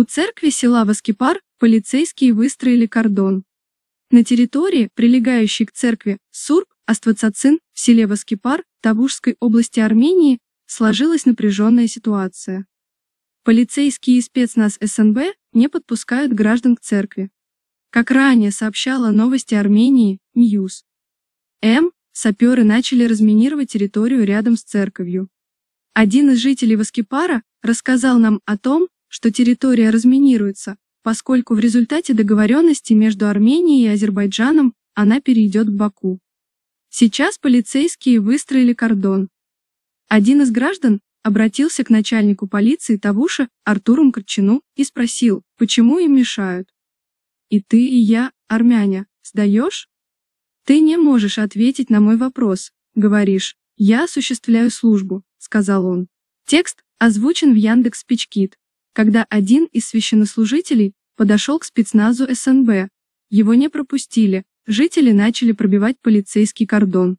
У церкви села Воскипар полицейские выстроили кордон. На территории, прилегающей к церкви Сурб, Аствацацин, в селе Воскипар, Табужской области Армении, сложилась напряженная ситуация. Полицейские и спецназ СНБ не подпускают граждан к церкви. Как ранее сообщала новости Армении, Ньюс. М. Саперы начали разминировать территорию рядом с церковью. Один из жителей Воскипара рассказал нам о том, что территория разминируется, поскольку в результате договоренности между Арменией и Азербайджаном она перейдет к Баку. Сейчас полицейские выстроили кордон. Один из граждан обратился к начальнику полиции Тавуша Артуру Мкрчину и спросил, почему им мешают. «И ты, и я, армяне, сдаешь?» «Ты не можешь ответить на мой вопрос», — говоришь. «Я осуществляю службу», — сказал он. Текст озвучен в Яндекс.Пичкит когда один из священнослужителей подошел к спецназу СНБ. Его не пропустили, жители начали пробивать полицейский кордон.